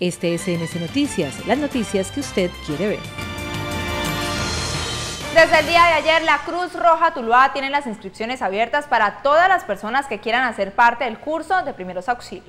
Este es NS Noticias, las noticias que usted quiere ver. Desde el día de ayer, la Cruz Roja Tuluá tiene las inscripciones abiertas para todas las personas que quieran hacer parte del curso de primeros auxilios.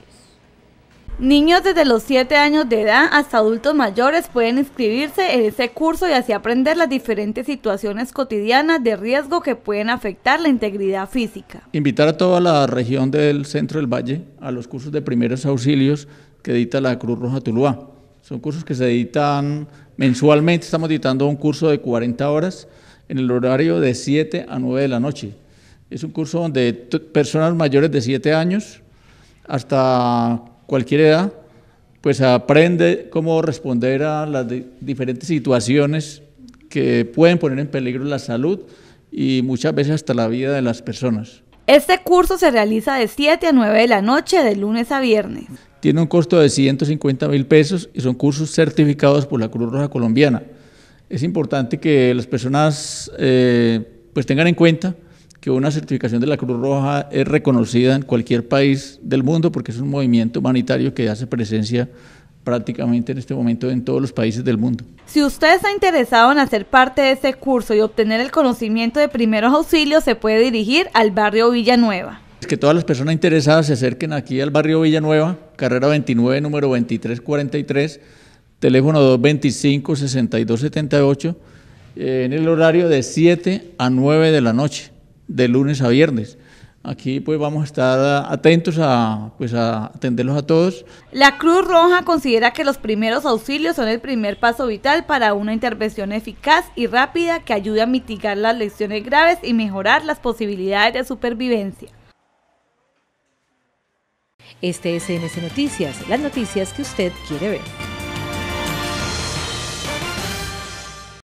Niños desde los 7 años de edad hasta adultos mayores pueden inscribirse en este curso y así aprender las diferentes situaciones cotidianas de riesgo que pueden afectar la integridad física. Invitar a toda la región del centro del valle a los cursos de primeros auxilios que edita la Cruz Roja Tuluá. Son cursos que se editan mensualmente, estamos editando un curso de 40 horas en el horario de 7 a 9 de la noche. Es un curso donde personas mayores de 7 años hasta cualquier edad, pues aprende cómo responder a las diferentes situaciones que pueden poner en peligro la salud y muchas veces hasta la vida de las personas. Este curso se realiza de 7 a 9 de la noche, de lunes a viernes. Tiene un costo de 150 mil pesos y son cursos certificados por la Cruz Roja Colombiana. Es importante que las personas eh, pues tengan en cuenta que una certificación de la Cruz Roja es reconocida en cualquier país del mundo porque es un movimiento humanitario que hace presencia prácticamente en este momento en todos los países del mundo. Si usted está interesado en hacer parte de este curso y obtener el conocimiento de primeros auxilios, se puede dirigir al barrio Villanueva. Que todas las personas interesadas se acerquen aquí al barrio Villanueva, carrera 29, número 2343, teléfono 225-6278, eh, en el horario de 7 a 9 de la noche, de lunes a viernes. Aquí pues vamos a estar atentos pues, a, atenderlos a todos. La Cruz Roja considera que los primeros auxilios son el primer paso vital para una intervención eficaz y rápida que ayude a mitigar las lesiones graves y mejorar las posibilidades de supervivencia. Este es NS Noticias, las noticias que usted quiere ver.